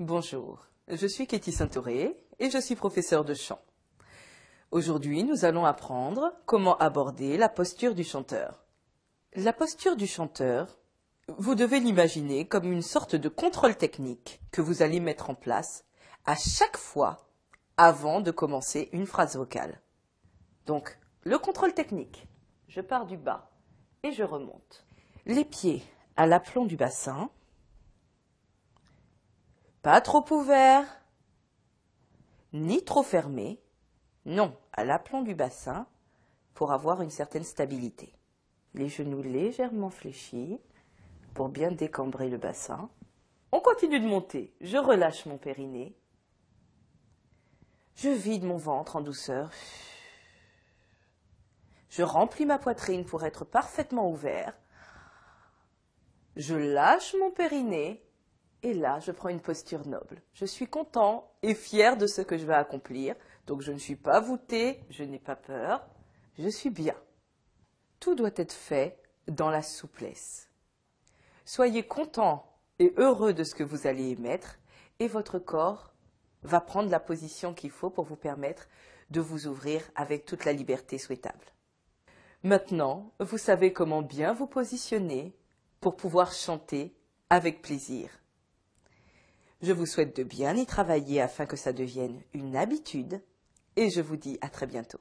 Bonjour, je suis Katie saint et je suis professeure de chant. Aujourd'hui, nous allons apprendre comment aborder la posture du chanteur. La posture du chanteur, vous devez l'imaginer comme une sorte de contrôle technique que vous allez mettre en place à chaque fois avant de commencer une phrase vocale. Donc, le contrôle technique. Je pars du bas et je remonte. Les pieds à l'aplomb du bassin, pas trop ouvert, ni trop fermé. Non, à l'aplomb du bassin pour avoir une certaine stabilité. Les genoux légèrement fléchis pour bien décambrer le bassin. On continue de monter. Je relâche mon périnée. Je vide mon ventre en douceur. Je remplis ma poitrine pour être parfaitement ouvert. Je lâche mon périnée et là, je prends une posture noble. Je suis content et fier de ce que je vais accomplir. Donc je ne suis pas voûté, je n'ai pas peur, je suis bien. Tout doit être fait dans la souplesse. Soyez content et heureux de ce que vous allez émettre et votre corps va prendre la position qu'il faut pour vous permettre de vous ouvrir avec toute la liberté souhaitable. Maintenant, vous savez comment bien vous positionner pour pouvoir chanter avec plaisir. Je vous souhaite de bien y travailler afin que ça devienne une habitude et je vous dis à très bientôt.